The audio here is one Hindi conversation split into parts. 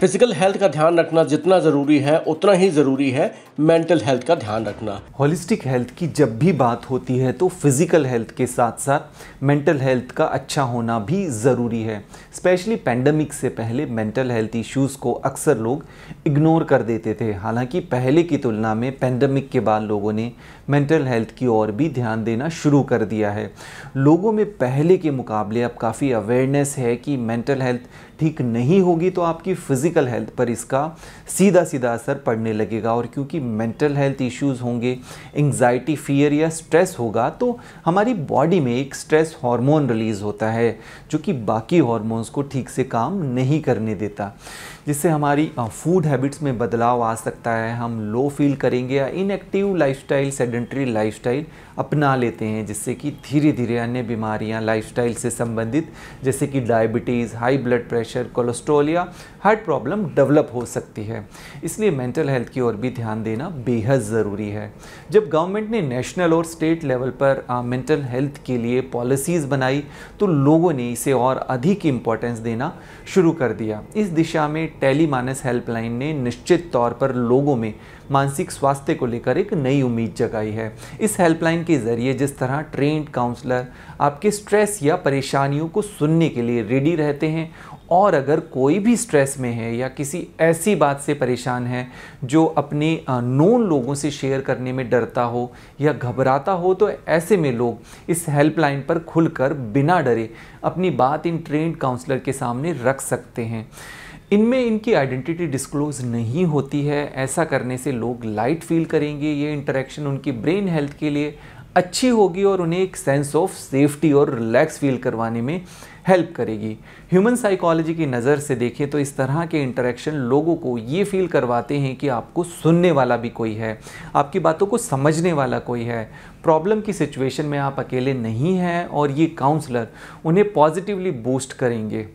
फिजिकल हेल्थ का ध्यान रखना जितना ज़रूरी है उतना ही ज़रूरी है मेंटल हेल्थ का ध्यान रखना होलिस्टिक हेल्थ की जब भी बात होती है तो फिज़िकल हेल्थ के साथ साथ मेंटल हेल्थ का अच्छा होना भी ज़रूरी है स्पेशली पैंडमिक से पहले मेंटल हेल्थ इश्यूज़ को अक्सर लोग इग्नोर कर देते थे हालांकि पहले की तुलना में पैंडमिक के बाद लोगों ने मेंटल हेल्थ की ओर भी ध्यान देना शुरू कर दिया है लोगों में पहले के मुकाबले अब काफ़ी अवेयरनेस है कि मेंटल हेल्थ ठीक नहीं होगी तो आपकी फिजिक फिज़िकल हेल्थ पर इसका सीधा सीधा असर पड़ने लगेगा और क्योंकि मेंटल हेल्थ इश्यूज होंगे एंग्जाइटी फियर या स्ट्रेस होगा तो हमारी बॉडी में एक स्ट्रेस हार्मोन रिलीज़ होता है जो कि बाकी हार्मोन्स को ठीक से काम नहीं करने देता जिससे हमारी फूड हैबिट्स में बदलाव आ सकता है हम लो फील करेंगे या inactive lifestyle sedentary style अपना लेते हैं जिससे कि धीरे धीरे अन्य बीमारियां स्टाइल से संबंधित जैसे कि diabetes high blood pressure cholesterol या हार्ट प्रॉब्लम प्रॉब्लम डेवलप हो सकती है इसलिए मेंटल हेल्थ की ओर भी ध्यान देना बेहद ज़रूरी है जब गवर्नमेंट ने नेशनल और स्टेट लेवल पर मेंटल हेल्थ के लिए पॉलिसीज़ बनाई तो लोगों ने इसे और अधिक इम्पोर्टेंस देना शुरू कर दिया इस दिशा में टेली मानस हेल्पलाइन ने निश्चित तौर पर लोगों में मानसिक स्वास्थ्य को लेकर एक नई उम्मीद जगाई है इस हेल्पलाइन के ज़रिए जिस तरह ट्रेंड काउंसलर आपके स्ट्रेस या परेशानियों को सुनने के लिए रेडी रहते हैं और अगर कोई भी स्ट्रेस में है या किसी ऐसी बात से परेशान है जो अपने नोन लोगों से शेयर करने में डरता हो या घबराता हो तो ऐसे में लोग इस हेल्पलाइन पर खुलकर बिना डरे अपनी बात इन ट्रेंड काउंसलर के सामने रख सकते हैं इनमें इनकी आइडेंटिटी डिस्क्लोज नहीं होती है ऐसा करने से लोग लाइट फील करेंगे ये इंटरेक्शन उनकी ब्रेन हेल्थ के लिए अच्छी होगी और उन्हें एक सेंस ऑफ सेफ्टी और रिलैक्स फील करवाने में हेल्प करेगी ह्यूमन साइकोलॉजी की नज़र से देखें तो इस तरह के इंटरेक्शन लोगों को ये फील करवाते हैं कि आपको सुनने वाला भी कोई है आपकी बातों को समझने वाला कोई है प्रॉब्लम की सिचुएशन में आप अकेले नहीं हैं और ये काउंसलर उन्हें पॉजिटिवली बूस्ट करेंगे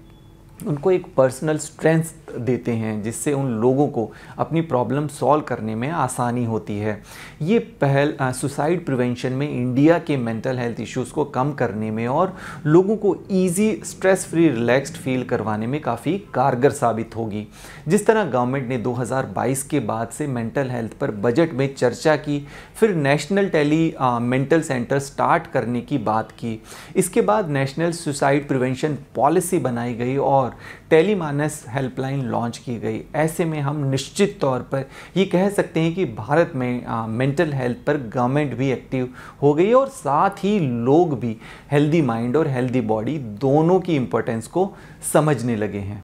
उनको एक पर्सनल स्ट्रेंथ देते हैं जिससे उन लोगों को अपनी प्रॉब्लम सॉल्व करने में आसानी होती है ये पहल सुसाइड प्रिवेंशन में इंडिया के मेंटल हेल्थ इश्यूज़ को कम करने में और लोगों को easy stress free relaxed feel करवाने में काफ़ी कारगर साबित होगी जिस तरह गवर्नमेंट ने 2022 के बाद से मेंटल हेल्थ पर बजट में चर्चा की फिर national tele mental centre start करने की बात की इसके बाद नेशनल सुसाइड प्रिवेंशन पॉलिसी बनाई गई और और टेलीमानस हेल्पलाइन लॉन्च की गई ऐसे में हम निश्चित तौर पर ये कह सकते हैं कि भारत में आ, मेंटल हेल्थ पर गवर्नमेंट भी एक्टिव हो गई और साथ ही लोग भी हेल्दी माइंड और हेल्दी बॉडी दोनों की इम्पोर्टेंस को समझने लगे हैं